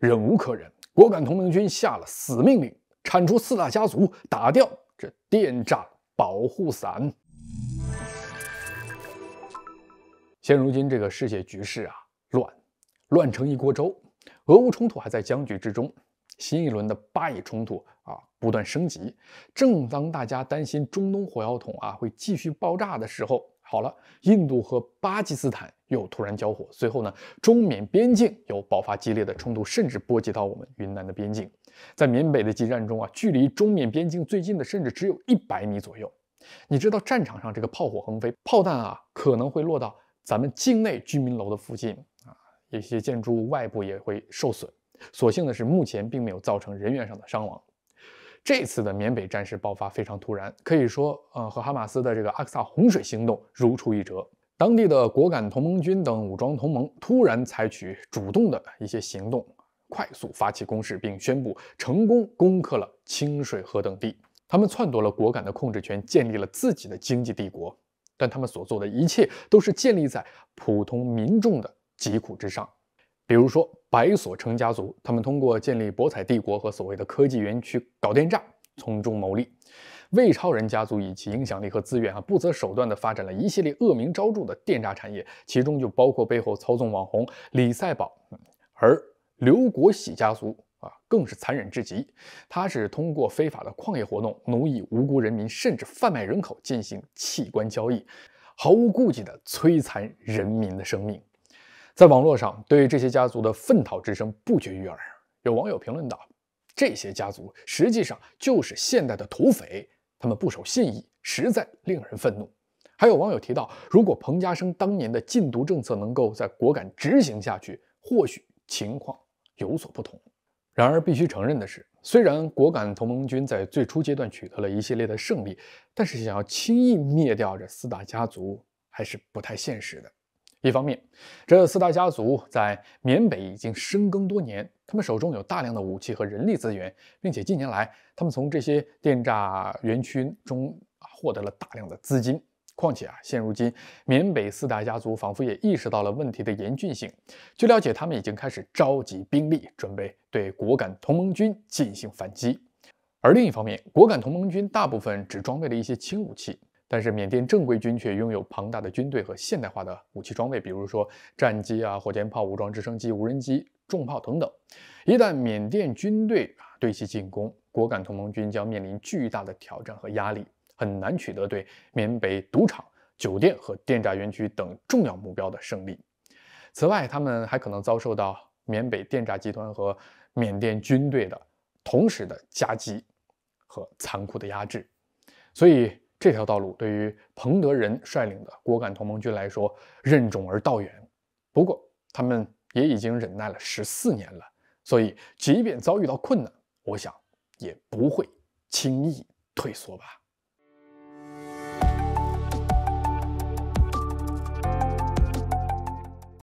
忍无可忍，果敢同盟军下了死命令，铲除四大家族，打掉这电诈保护伞。现如今这个世界局势啊，乱，乱成一锅粥。俄乌冲突还在僵局之中，新一轮的巴以冲突啊不断升级。正当大家担心中东火药桶啊会继续爆炸的时候，好了，印度和巴基斯坦又突然交火，随后呢，中缅边境又爆发激烈的冲突，甚至波及到我们云南的边境。在缅北的激战中啊，距离中缅边境最近的甚至只有一百米左右。你知道战场上这个炮火横飞，炮弹啊可能会落到咱们境内居民楼的附近啊，一些建筑物外部也会受损。所幸的是，目前并没有造成人员上的伤亡。这次的缅北战事爆发非常突然，可以说，呃，和哈马斯的这个阿克萨洪水行动如出一辙。当地的果敢同盟军等武装同盟突然采取主动的一些行动，快速发起攻势，并宣布成功攻克了清水河等地。他们篡夺了果敢的控制权，建立了自己的经济帝国。但他们所做的一切都是建立在普通民众的疾苦之上，比如说。白所成家族，他们通过建立博彩帝国和所谓的科技园区搞电诈，从中牟利；魏超人家族以其影响力和资源啊，不择手段地发展了一系列恶名昭著的电诈产业，其中就包括背后操纵网红李赛宝；而刘国喜家族啊，更是残忍至极，他是通过非法的矿业活动奴役无辜人民，甚至贩卖人口进行器官交易，毫无顾忌地摧残人民的生命。在网络上，对于这些家族的愤讨之声不绝于耳。有网友评论道：“这些家族实际上就是现代的土匪，他们不守信义，实在令人愤怒。”还有网友提到，如果彭家声当年的禁毒政策能够在果敢执行下去，或许情况有所不同。然而，必须承认的是，虽然果敢同盟军在最初阶段取得了一系列的胜利，但是想要轻易灭掉这四大家族还是不太现实的。一方面，这四大家族在缅北已经深耕多年，他们手中有大量的武器和人力资源，并且近年来他们从这些电诈园区中获得了大量的资金。况且啊，现如今缅北四大家族仿佛也意识到了问题的严峻性，据了解，他们已经开始召集兵力，准备对果敢同盟军进行反击。而另一方面，果敢同盟军大部分只装备了一些轻武器。但是缅甸正规军却拥有庞大的军队和现代化的武器装备，比如说战机啊、火箭炮、武装直升机、无人机、重炮等等。一旦缅甸军队啊对其进攻，果敢同盟军将面临巨大的挑战和压力，很难取得对缅北赌场、酒店和电诈园区等重要目标的胜利。此外，他们还可能遭受到缅北电诈集团和缅甸军队的同时的夹击和残酷的压制。所以。这条道路对于彭德仁率领的果敢同盟军来说，任重而道远。不过，他们也已经忍耐了十四年了，所以即便遭遇到困难，我想也不会轻易退缩吧。